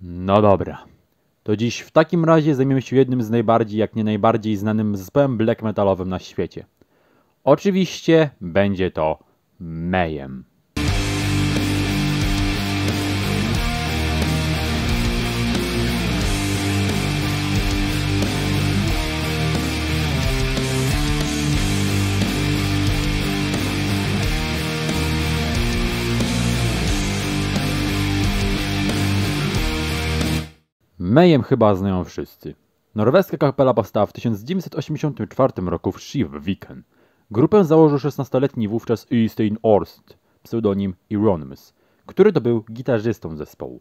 No dobra. To dziś w takim razie zajmiemy się jednym z najbardziej, jak nie najbardziej znanym zespołem black metalowym na świecie. Oczywiście będzie to Mayhem. Mejem chyba znają wszyscy. Norweska kapela powstała w 1984 roku w Skivviken. Grupę założył 16-letni wówczas Øystein Orst, pseudonim Euronymous, który to był gitarzystą zespołu.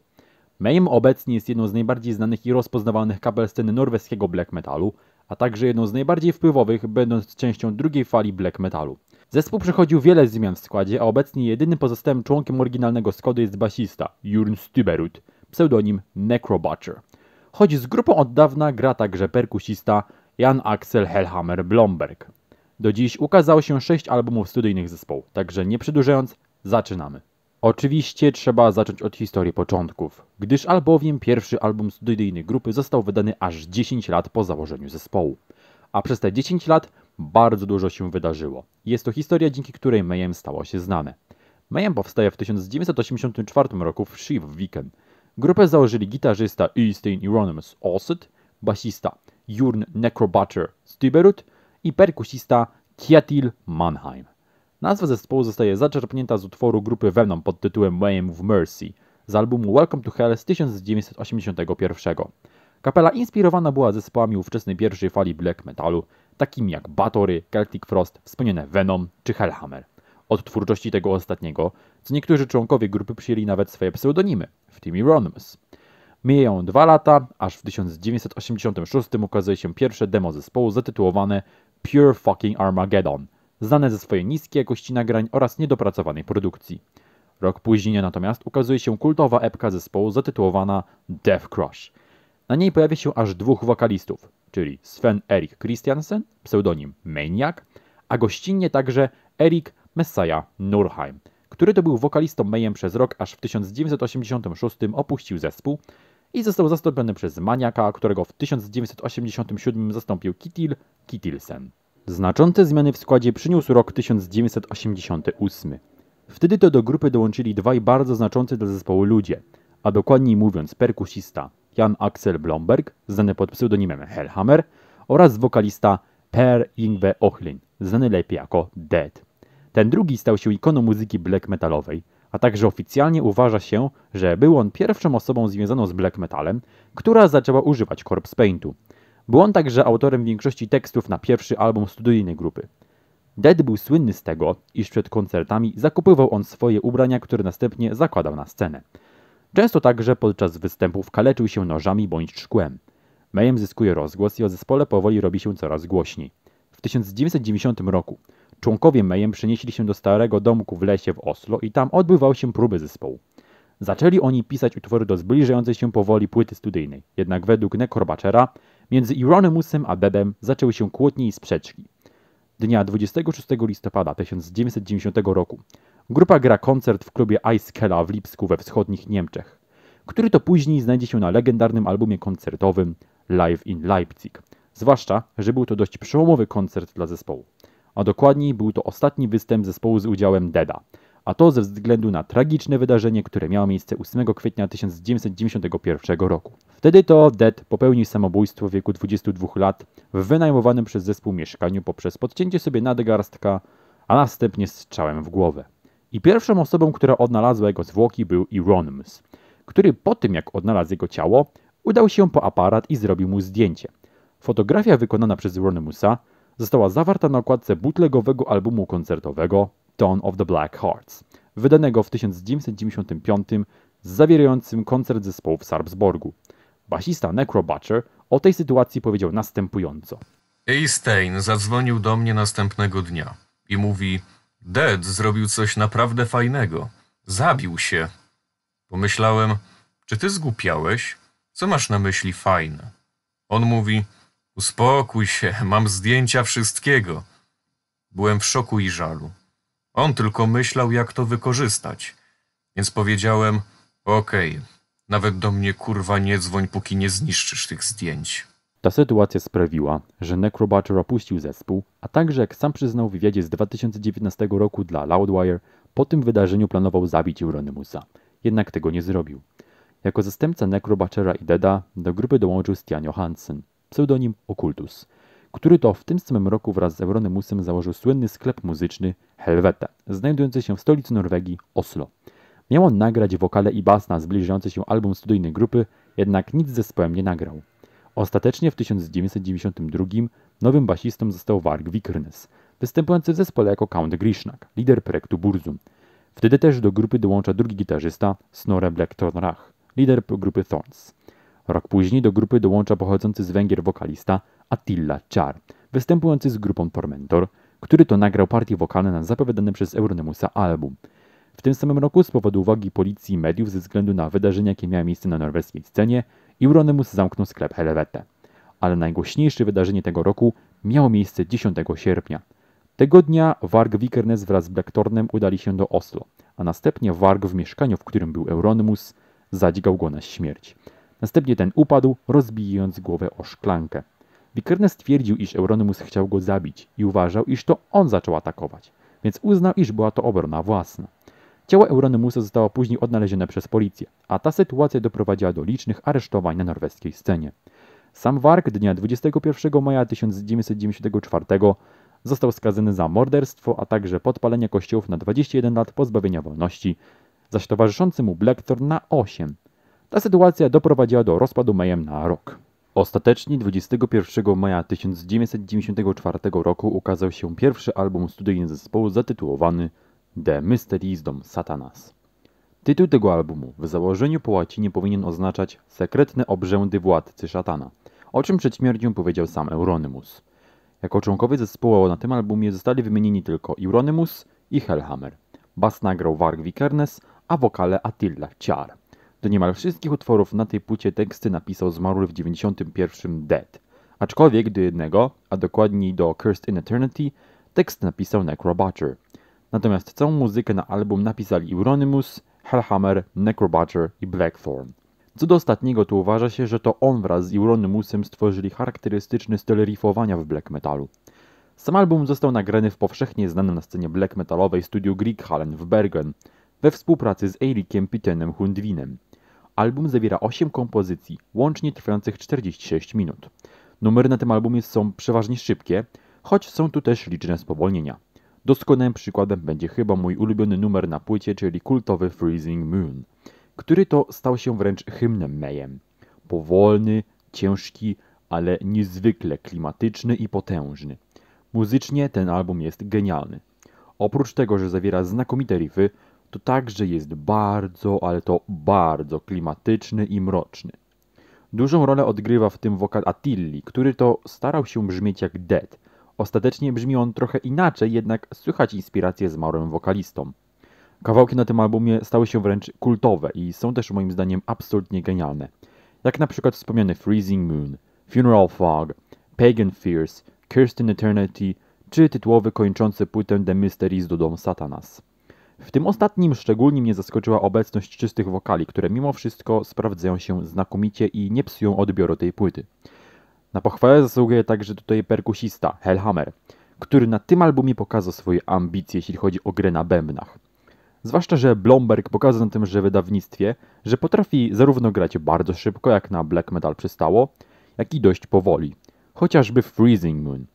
Mayhem obecnie jest jedną z najbardziej znanych i rozpoznawanych kapel sceny norweskiego black metalu, a także jedną z najbardziej wpływowych, będąc częścią drugiej fali black metalu. Zespół przechodził wiele zmian w składzie, a obecnie jedynym pozostałym członkiem oryginalnego składu jest basista Jurn Stüberud, pseudonim Necrobutcher choć z grupą od dawna gra także perkusista Jan Axel Hellhammer Blomberg. Do dziś ukazało się 6 albumów studyjnych zespołu, także nie przedłużając, zaczynamy. Oczywiście trzeba zacząć od historii początków, gdyż albowiem pierwszy album studyjny grupy został wydany aż 10 lat po założeniu zespołu. A przez te 10 lat bardzo dużo się wydarzyło. Jest to historia, dzięki której Mayhem stało się znane. Mayhem powstaje w 1984 roku w Shiv Weekend, Grupę założyli gitarzysta Eastin Euronymous Osset, basista Jurn Necrobutter z i perkusista Kjatil Mannheim. Nazwa zespołu zostaje zaczerpnięta z utworu grupy Venom pod tytułem Wayne of Mercy z albumu Welcome to Hell z 1981. Kapela inspirowana była zespołami ówczesnej pierwszej fali black metalu, takimi jak Batory, Celtic Frost, wspomniane Venom czy Hellhammer od twórczości tego ostatniego, co niektórzy członkowie grupy przyjęli nawet swoje pseudonimy, w tym Euronymous. Mijają dwa lata, aż w 1986 ukazuje się pierwsze demo zespołu zatytułowane Pure Fucking Armageddon, znane ze swojej niskiej jakości nagrań oraz niedopracowanej produkcji. Rok później natomiast ukazuje się kultowa epka zespołu zatytułowana Death Crush. Na niej pojawia się aż dwóch wokalistów, czyli Sven Erik Christiansen, pseudonim Maniac, a gościnnie także Erik Messiah Nurheim, który to był wokalistą Mayhem przez rok, aż w 1986 opuścił zespół i został zastąpiony przez Maniaka, którego w 1987 zastąpił Kittil Kittilsen. Znaczące zmiany w składzie przyniósł rok 1988. Wtedy to do grupy dołączyli dwaj bardzo znaczący dla zespołu ludzie, a dokładniej mówiąc perkusista Jan Axel Blomberg, znany pod pseudonimem Hellhammer, oraz wokalista Per Yngve Ochlin, znany lepiej jako Dead. Ten drugi stał się ikoną muzyki black metalowej, a także oficjalnie uważa się, że był on pierwszą osobą związaną z black metalem, która zaczęła używać corpse paintu. Był on także autorem większości tekstów na pierwszy album studyjnej grupy. Dead był słynny z tego, iż przed koncertami zakupywał on swoje ubrania, które następnie zakładał na scenę. Często także podczas występów kaleczył się nożami bądź szkłem. Mayhem zyskuje rozgłos i o zespole powoli robi się coraz głośniej. W 1990 roku Członkowie Mayhem przenieśli się do starego domku w lesie w Oslo i tam odbywały się próby zespołu. Zaczęli oni pisać utwory do zbliżającej się powoli płyty studyjnej, jednak według Nekorbaczera między Ironimusem a Bebem zaczęły się kłótnie i sprzeczki. Dnia 26 listopada 1990 roku grupa gra koncert w klubie Eiskela w Lipsku we wschodnich Niemczech, który to później znajdzie się na legendarnym albumie koncertowym Live in Leipzig. Zwłaszcza, że był to dość przełomowy koncert dla zespołu a dokładniej był to ostatni występ zespołu z udziałem Deda. A to ze względu na tragiczne wydarzenie, które miało miejsce 8 kwietnia 1991 roku. Wtedy to Dead popełnił samobójstwo w wieku 22 lat w wynajmowanym przez zespół mieszkaniu poprzez podcięcie sobie nadgarstka, a następnie strzałem w głowę. I pierwszą osobą, która odnalazła jego zwłoki był Euronymous, który po tym jak odnalazł jego ciało, udał się po aparat i zrobił mu zdjęcie. Fotografia wykonana przez Euronymousa została zawarta na okładce bootlegowego albumu koncertowego Dawn of the Black Hearts, wydanego w 1995 zawierającym koncert zespołu w Sarpsborgu. Basista Necrobutcher o tej sytuacji powiedział następująco. Stein zadzwonił do mnie następnego dnia i mówi Dead zrobił coś naprawdę fajnego. Zabił się. Pomyślałem, czy ty zgłupiałeś? Co masz na myśli fajne? On mówi, Uspokój się, mam zdjęcia wszystkiego. Byłem w szoku i żalu. On tylko myślał, jak to wykorzystać. Więc powiedziałem, okej, okay, nawet do mnie kurwa nie dzwoń, póki nie zniszczysz tych zdjęć. Ta sytuacja sprawiła, że Necrobatcher opuścił zespół, a także jak sam przyznał w wywiadzie z 2019 roku dla Loudwire, po tym wydarzeniu planował zabić Euronymusa. Jednak tego nie zrobił. Jako zastępca Necrobatchera i Deda do grupy dołączył Stian Johansen pseudonim Okultus, który to w tym samym roku wraz z Euronymusem założył słynny sklep muzyczny Helveta, znajdujący się w stolicy Norwegii, Oslo. Miał on nagrać wokale i bas na zbliżający się album studyjnej grupy, jednak nic z zespołem nie nagrał. Ostatecznie w 1992 nowym basistą został Varg Vikernes, występujący w zespole jako Count Grishnak, lider projektu Burzum. Wtedy też do grupy dołącza drugi gitarzysta, Snorre Blackthorn Rach, lider grupy Thorns. Rok później do grupy dołącza pochodzący z Węgier wokalista Attila Czar, występujący z grupą Tormentor, który to nagrał partie wokalne na zapowiadany przez Euronemusa album. W tym samym roku z powodu uwagi policji i mediów ze względu na wydarzenia, jakie miały miejsce na norweskiej scenie, Euronemus zamknął sklep Helwete. Ale najgłośniejsze wydarzenie tego roku miało miejsce 10 sierpnia. Tego dnia Varg Vikernes wraz z Blacktornem udali się do Oslo, a następnie Varg w mieszkaniu, w którym był Euronemus, zadźgał go na śmierć. Następnie ten upadł, rozbijając głowę o szklankę. Wikerne stwierdził, iż Euronymus chciał go zabić i uważał, iż to on zaczął atakować, więc uznał, iż była to obrona własna. Ciało Euronymusa zostało później odnalezione przez policję, a ta sytuacja doprowadziła do licznych aresztowań na norweskiej scenie. Sam Wark, dnia 21 maja 1994 został skazany za morderstwo, a także podpalenie kościołów na 21 lat pozbawienia wolności, zaś towarzyszący mu Blackthorn na 8, ta sytuacja doprowadziła do rozpadu Mayhem na rok. Ostatecznie 21 maja 1994 roku ukazał się pierwszy album studyjny zespołu zatytułowany The Mysteries Dom Satanas. Tytuł tego albumu w założeniu po łacinie powinien oznaczać sekretne obrzędy władcy szatana, o czym przed śmiercią powiedział sam Euronymus. Jako członkowie zespołu na tym albumie zostali wymienieni tylko Euronymus i Hellhammer. Bas nagrał Warg Vikernes, a wokale Attila Ciar. Do niemal wszystkich utworów na tej płycie teksty napisał zmarły w 91 Dead. Aczkolwiek do jednego, a dokładniej do Cursed in Eternity, tekst napisał Necrobutcher. Natomiast całą muzykę na album napisali Euronymous, Hellhammer, Necrobutcher i Blackthorn. Co do ostatniego, to uważa się, że to on wraz z Euronymousem stworzyli charakterystyczny styl riffowania w black metalu. Sam album został nagrany w powszechnie znanym na scenie black metalowej studiu Grieghallen w Bergen we współpracy z Erikiem Pitenem Hundwinem. Album zawiera 8 kompozycji, łącznie trwających 46 minut. Numery na tym albumie są przeważnie szybkie, choć są tu też liczne spowolnienia. Doskonałym przykładem będzie chyba mój ulubiony numer na płycie, czyli kultowy Freezing Moon, który to stał się wręcz hymnem Mayem. Powolny, ciężki, ale niezwykle klimatyczny i potężny. Muzycznie ten album jest genialny. Oprócz tego, że zawiera znakomite riffy, to także jest bardzo, ale to bardzo klimatyczny i mroczny. Dużą rolę odgrywa w tym wokal Attilli, który to starał się brzmieć jak Dead. Ostatecznie brzmi on trochę inaczej, jednak słychać inspiracje z małym wokalistą. Kawałki na tym albumie stały się wręcz kultowe i są też moim zdaniem absolutnie genialne. Jak na przykład wspomniany Freezing Moon, Funeral Fog, Pagan Fears, Kirsten Eternity czy tytułowy kończący płytę The Mysteries dom Satanas. W tym ostatnim szczególnie mnie zaskoczyła obecność czystych wokali, które mimo wszystko sprawdzają się znakomicie i nie psują odbioru tej płyty. Na pochwałę zasługuje także tutaj perkusista Hellhammer, który na tym albumie pokazał swoje ambicje, jeśli chodzi o grę na bębnach. Zwłaszcza, że Blomberg pokazał na tymże wydawnictwie, że potrafi zarówno grać bardzo szybko, jak na black metal przystało, jak i dość powoli, chociażby Freezing Moon.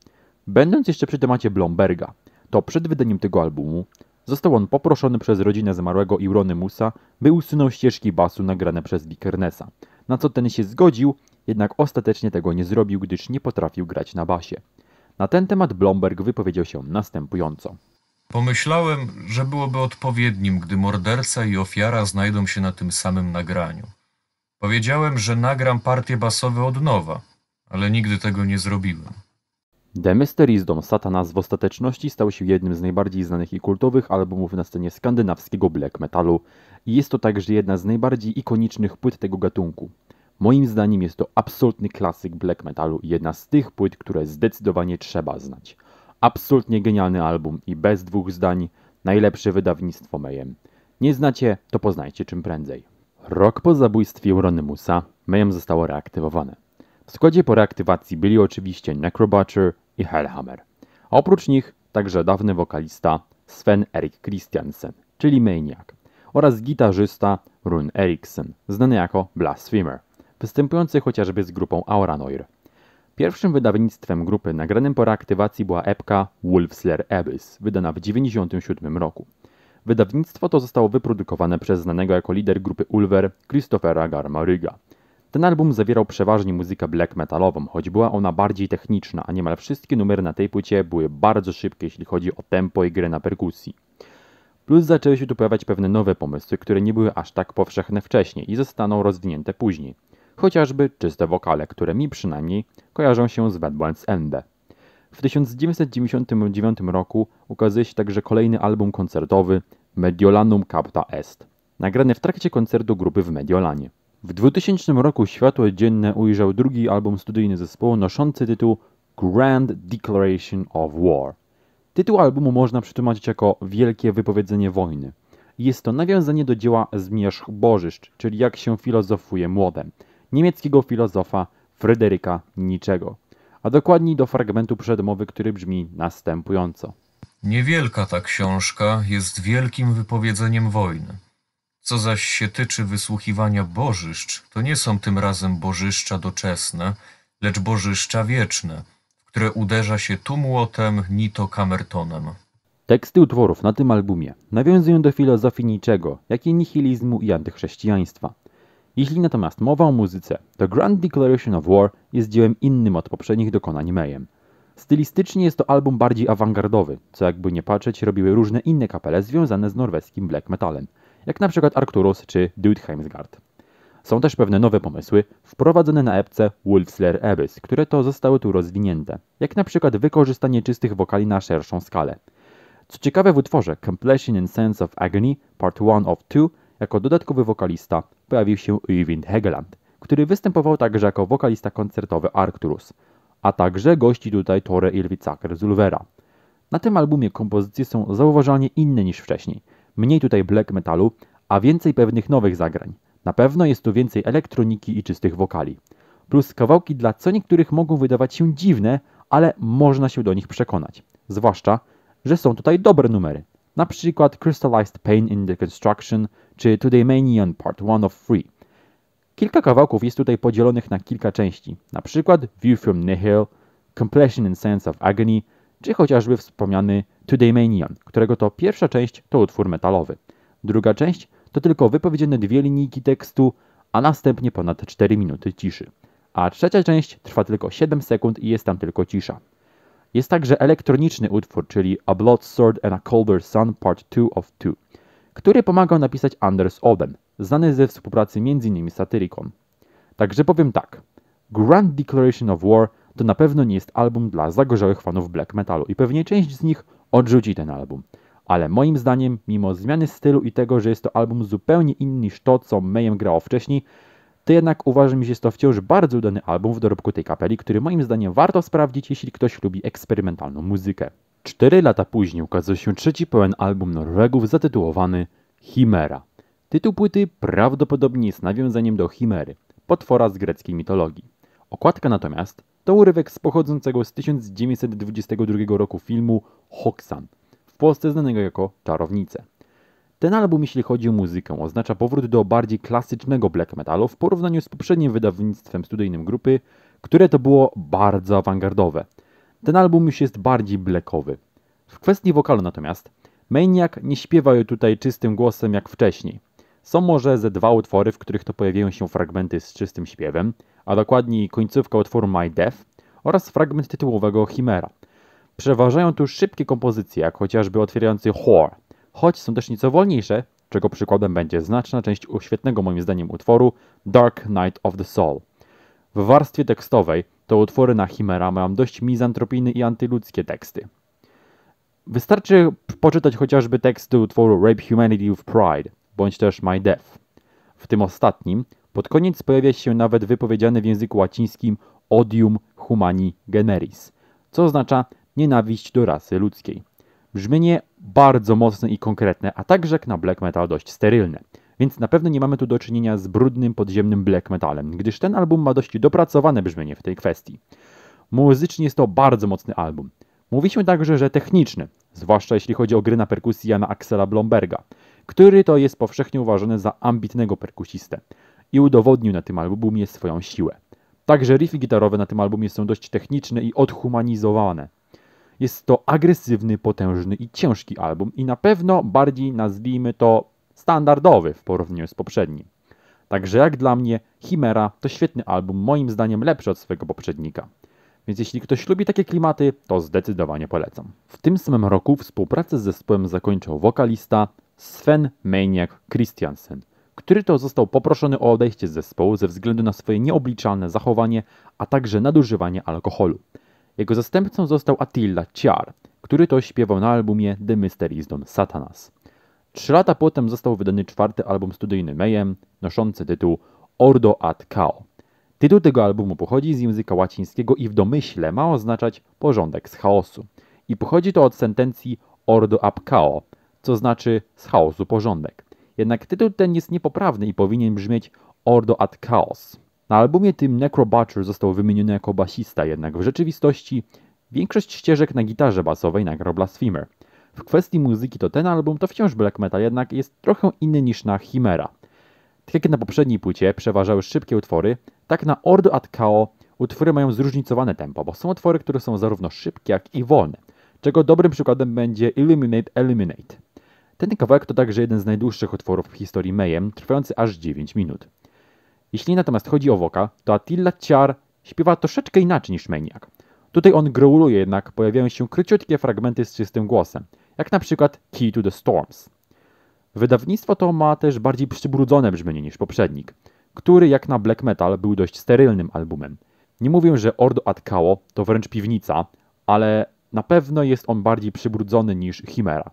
Będąc jeszcze przy temacie Blomberga, to przed wydaniem tego albumu Został on poproszony przez rodzinę zmarłego Euronymusa, by usunął ścieżki basu nagrane przez Bikernesa, na co ten się zgodził, jednak ostatecznie tego nie zrobił, gdyż nie potrafił grać na basie. Na ten temat Blomberg wypowiedział się następująco. Pomyślałem, że byłoby odpowiednim, gdy morderca i ofiara znajdą się na tym samym nagraniu. Powiedziałem, że nagram partie basowe od nowa, ale nigdy tego nie zrobiłem. Demeterizm Satanas w ostateczności stał się jednym z najbardziej znanych i kultowych albumów na scenie skandynawskiego black metalu i jest to także jedna z najbardziej ikonicznych płyt tego gatunku. Moim zdaniem jest to absolutny klasyk black metalu i jedna z tych płyt, które zdecydowanie trzeba znać. Absolutnie genialny album i bez dwóch zdań najlepsze wydawnictwo Mayhem. Nie znacie, to poznajcie czym prędzej. Rok po zabójstwie Euronymusa Mayhem zostało reaktywowane. W składzie po reaktywacji byli oczywiście Necrobutcher, i Hellhammer. A oprócz nich także dawny wokalista Sven Erik Christiansen, czyli Maniac, oraz gitarzysta Rune Eriksen, znany jako Blasphemer, występujący chociażby z grupą Auranoir. Pierwszym wydawnictwem grupy nagranym po reaktywacji była epka Wolfslayer Abyss, wydana w 1997 roku. Wydawnictwo to zostało wyprodukowane przez znanego jako lider grupy Ulver Christophera Garmaryga, ten album zawierał przeważnie muzykę black metalową, choć była ona bardziej techniczna, a niemal wszystkie numery na tej płycie były bardzo szybkie, jeśli chodzi o tempo i grę na perkusji. Plus zaczęły się tu pojawiać pewne nowe pomysły, które nie były aż tak powszechne wcześniej i zostaną rozwinięte później. Chociażby czyste wokale, które mi przynajmniej kojarzą się z Bad Bones Ende. W 1999 roku ukazuje się także kolejny album koncertowy Mediolanum Capta Est, nagrany w trakcie koncertu grupy w Mediolanie. W 2000 roku światło dzienne ujrzał drugi album studyjny zespołu noszący tytuł Grand Declaration of War. Tytuł albumu można przetłumaczyć jako Wielkie Wypowiedzenie Wojny. Jest to nawiązanie do dzieła Zmierzch Bożyszcz, czyli jak się filozofuje młodem, niemieckiego filozofa Fryderyka Niczego, a dokładniej do fragmentu przedmowy, który brzmi następująco. Niewielka ta książka jest wielkim wypowiedzeniem wojny. Co zaś się tyczy wysłuchiwania bożyszcz, to nie są tym razem bożyszcza doczesne, lecz bożyszcza wieczne, w które uderza się tu młotem, nito kamertonem. Teksty utworów na tym albumie nawiązują do filozofii niczego, jak i nihilizmu i antychrześcijaństwa. Jeśli natomiast mowa o muzyce, to Grand Declaration of War jest dziełem innym od poprzednich dokonań Mayem. Stylistycznie jest to album bardziej awangardowy, co jakby nie patrzeć robiły różne inne kapele związane z norweskim black metalem – jak na przykład Arcturus czy Dudeheimsgard. Są też pewne nowe pomysły wprowadzone na epce Wolfslayer Abyss, które to zostały tu rozwinięte, jak na przykład wykorzystanie czystych wokali na szerszą skalę. Co ciekawe w utworze Completion and Sense of Agony Part 1 of 2 jako dodatkowy wokalista pojawił się Eyvind Hegeland, który występował także jako wokalista koncertowy Arcturus, a także gości tutaj Tore Ilvicaker z Ulvera. Na tym albumie kompozycje są zauważalnie inne niż wcześniej – mniej tutaj black metalu, a więcej pewnych nowych zagrań. Na pewno jest tu więcej elektroniki i czystych wokali. Plus kawałki dla co niektórych mogą wydawać się dziwne, ale można się do nich przekonać. Zwłaszcza, że są tutaj dobre numery. Na przykład Crystallized Pain in the Construction czy Today Manion Part 1 of 3. Kilka kawałków jest tutaj podzielonych na kilka części, na przykład View from Nihil, Completion and Sense of Agony, czy chociażby wspomniany Today Manion, którego to pierwsza część to utwór metalowy. Druga część to tylko wypowiedziane dwie linijki tekstu, a następnie ponad 4 minuty ciszy. A trzecia część trwa tylko 7 sekund i jest tam tylko cisza. Jest także elektroniczny utwór, czyli A Blood Sword and a Colder Sun Part 2 of 2, który pomagał napisać Anders Oben, znany ze współpracy m.in. z Satyricon. Także powiem tak. Grand Declaration of War to na pewno nie jest album dla zagorzałych fanów black metalu i pewnie część z nich odrzuci ten album. Ale moim zdaniem, mimo zmiany stylu i tego, że jest to album zupełnie inny niż to, co Mayhem grało wcześniej, to jednak uważam, że jest to wciąż bardzo udany album w dorobku tej kapeli, który moim zdaniem warto sprawdzić, jeśli ktoś lubi eksperymentalną muzykę. Cztery lata później ukazał się trzeci pełen album Norwegów zatytułowany Chimera. Tytuł płyty prawdopodobnie jest nawiązaniem do Chimery, potwora z greckiej mitologii. Okładka natomiast to urywek z pochodzącego z 1922 roku filmu Hoxan, w Polsce znanego jako Czarownice. Ten album, jeśli chodzi o muzykę, oznacza powrót do bardziej klasycznego black metalu w porównaniu z poprzednim wydawnictwem studyjnym grupy, które to było bardzo awangardowe. Ten album już jest bardziej blackowy. W kwestii wokalu natomiast, Maniac nie śpiewa tutaj czystym głosem jak wcześniej. Są może ze dwa utwory, w których to pojawiają się fragmenty z czystym śpiewem, a dokładniej końcówka utworu My Death oraz fragment tytułowego Chimera. Przeważają tu szybkie kompozycje, jak chociażby otwierający Whore, choć są też nieco wolniejsze, czego przykładem będzie znaczna część uświetnego moim zdaniem utworu Dark Night of the Soul. W warstwie tekstowej to utwory na Chimera mają dość mizantropijne i antyludzkie teksty. Wystarczy poczytać chociażby teksty utworu Rape Humanity with Pride – bądź też my death. W tym ostatnim pod koniec pojawia się nawet wypowiedziane w języku łacińskim odium humani generis, co oznacza nienawiść do rasy ludzkiej. Brzmienie bardzo mocne i konkretne, a także jak na black metal dość sterylne. Więc na pewno nie mamy tu do czynienia z brudnym podziemnym black metalem, gdyż ten album ma dość dopracowane brzmienie w tej kwestii. Muzycznie jest to bardzo mocny album. Mówiliśmy także, że techniczny, zwłaszcza jeśli chodzi o gry na perkusji Jana Axela Blomberga który to jest powszechnie uważany za ambitnego perkusistę i udowodnił na tym albumie swoją siłę. Także riffy gitarowe na tym albumie są dość techniczne i odhumanizowane. Jest to agresywny, potężny i ciężki album i na pewno bardziej nazwijmy to standardowy w porównaniu z poprzednim. Także jak dla mnie Chimera to świetny album, moim zdaniem lepszy od swojego poprzednika. Więc jeśli ktoś lubi takie klimaty, to zdecydowanie polecam. W tym samym roku współpracę z zespołem zakończył wokalista Sven Maniak Christiansen, który to został poproszony o odejście z zespołu ze względu na swoje nieobliczalne zachowanie, a także nadużywanie alkoholu. Jego zastępcą został Attila Ciar, który to śpiewał na albumie The Mysteries Don Satanas. Trzy lata potem został wydany czwarty album studyjny Mayhem, noszący tytuł Ordo ad Kao. Tytuł tego albumu pochodzi z języka łacińskiego i w domyśle ma oznaczać porządek z chaosu. I pochodzi to od sentencji Ordo ab Kao, co znaczy z chaosu porządek. Jednak tytuł ten jest niepoprawny i powinien brzmieć Ordo ad Chaos. Na albumie tym Necro został wymieniony jako basista, jednak w rzeczywistości większość ścieżek na gitarze basowej nagrał Blasphemer. W kwestii muzyki to ten album to wciąż black metal, jednak jest trochę inny niż na Chimera. Tak jak na poprzedniej płycie przeważały szybkie utwory, tak na Ordo ad Chaos utwory mają zróżnicowane tempo, bo są utwory, które są zarówno szybkie, jak i wolne, czego dobrym przykładem będzie Illuminate Eliminate. Ten kawałek to także jeden z najdłuższych utworów w historii Mayhem, trwający aż 9 minut. Jeśli natomiast chodzi o woka, to Attila Ciar śpiewa troszeczkę inaczej niż Maniac. Tutaj on growluje jednak, pojawiają się króciutkie fragmenty z czystym głosem, jak na przykład Key to the Storms. Wydawnictwo to ma też bardziej przybrudzone brzmienie niż poprzednik, który jak na black metal był dość sterylnym albumem. Nie mówię, że Ordo ad Kao to wręcz piwnica, ale na pewno jest on bardziej przybrudzony niż Chimera.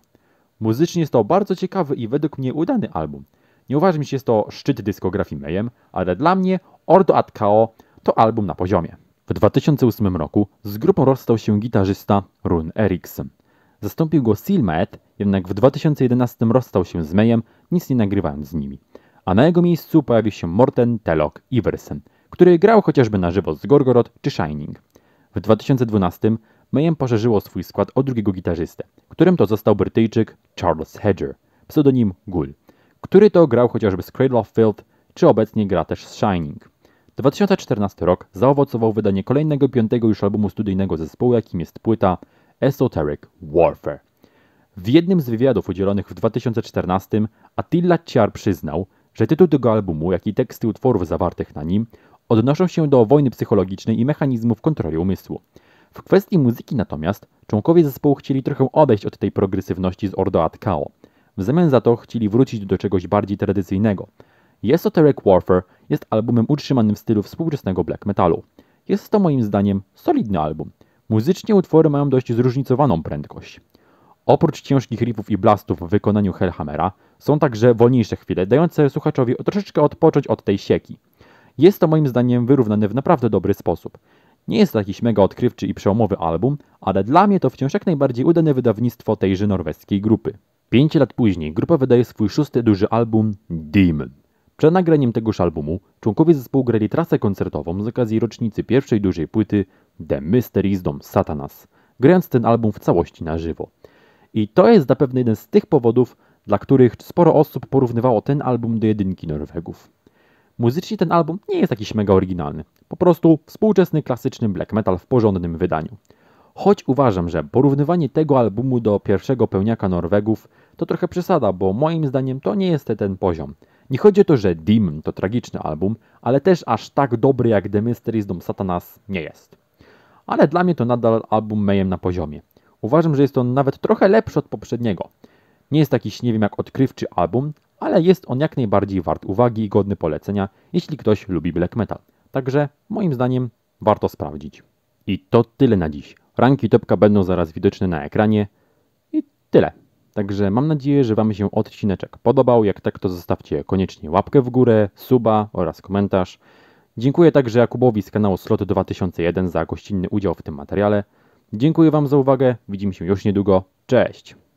Muzycznie jest to bardzo ciekawy i według mnie udany album. Nie uważam, że jest to szczyt dyskografii Mayhem, ale dla mnie Ordo Ad Kao to album na poziomie. W 2008 roku z grupą rozstał się gitarzysta Rune Eriksson. Zastąpił go Silmet, jednak w 2011 rozstał się z Mayhem, nic nie nagrywając z nimi. A na jego miejscu pojawił się Morten Telok Iversen, który grał chociażby na żywo z Gorgorod czy Shining. W 2012 Mayhem poszerzyło swój skład o drugiego gitarzystę, którym to został Brytyjczyk Charles Hedger, pseudonim Gull, który to grał chociażby z Cradle of Filth, czy obecnie gra też z Shining. 2014 rok zaowocował wydanie kolejnego piątego już albumu studyjnego zespołu, jakim jest płyta Esoteric Warfare. W jednym z wywiadów udzielonych w 2014 Attila Ciar przyznał, że tytuł tego albumu, jak i teksty utworów zawartych na nim odnoszą się do wojny psychologicznej i mechanizmów kontroli umysłu. W kwestii muzyki natomiast członkowie zespołu chcieli trochę odejść od tej progresywności z Ordo Ad Kao. W zamian za to chcieli wrócić do czegoś bardziej tradycyjnego. Esoteric Warfare jest albumem utrzymanym w stylu współczesnego black metalu. Jest to moim zdaniem solidny album. Muzycznie utwory mają dość zróżnicowaną prędkość. Oprócz ciężkich riffów i blastów w wykonaniu Hellhammera, są także wolniejsze chwile, dające słuchaczowi troszeczkę odpocząć od tej sieki. Jest to moim zdaniem wyrównane w naprawdę dobry sposób. Nie jest to jakiś mega odkrywczy i przełomowy album, ale dla mnie to wciąż jak najbardziej udane wydawnictwo tejże norweskiej grupy. Pięć lat później grupa wydaje swój szósty duży album Demon. Przed nagraniem tegoż albumu członkowie zespołu grali trasę koncertową z okazji rocznicy pierwszej dużej płyty The Mysteries Dom Satanas, grając ten album w całości na żywo. I to jest zapewne jeden z tych powodów, dla których sporo osób porównywało ten album do jedynki Norwegów. Muzycznie ten album nie jest jakiś mega oryginalny. Po prostu współczesny, klasyczny black metal w porządnym wydaniu. Choć uważam, że porównywanie tego albumu do pierwszego pełniaka Norwegów to trochę przesada, bo moim zdaniem to nie jest ten poziom. Nie chodzi o to, że Dim to tragiczny album, ale też aż tak dobry jak The Mysteries Dom Satanas nie jest. Ale dla mnie to nadal album mejem na poziomie. Uważam, że jest on nawet trochę lepszy od poprzedniego. Nie jest jakiś, nie wiem jak odkrywczy album, ale jest on jak najbardziej wart uwagi i godny polecenia, jeśli ktoś lubi black metal. Także moim zdaniem warto sprawdzić. I to tyle na dziś. Ranki topka będą zaraz widoczne na ekranie. I tyle. Także mam nadzieję, że Wam się odcineczek podobał. Jak tak, to zostawcie koniecznie łapkę w górę, suba oraz komentarz. Dziękuję także Jakubowi z kanału Slot 2001 za gościnny udział w tym materiale. Dziękuję Wam za uwagę. Widzimy się już niedługo. Cześć!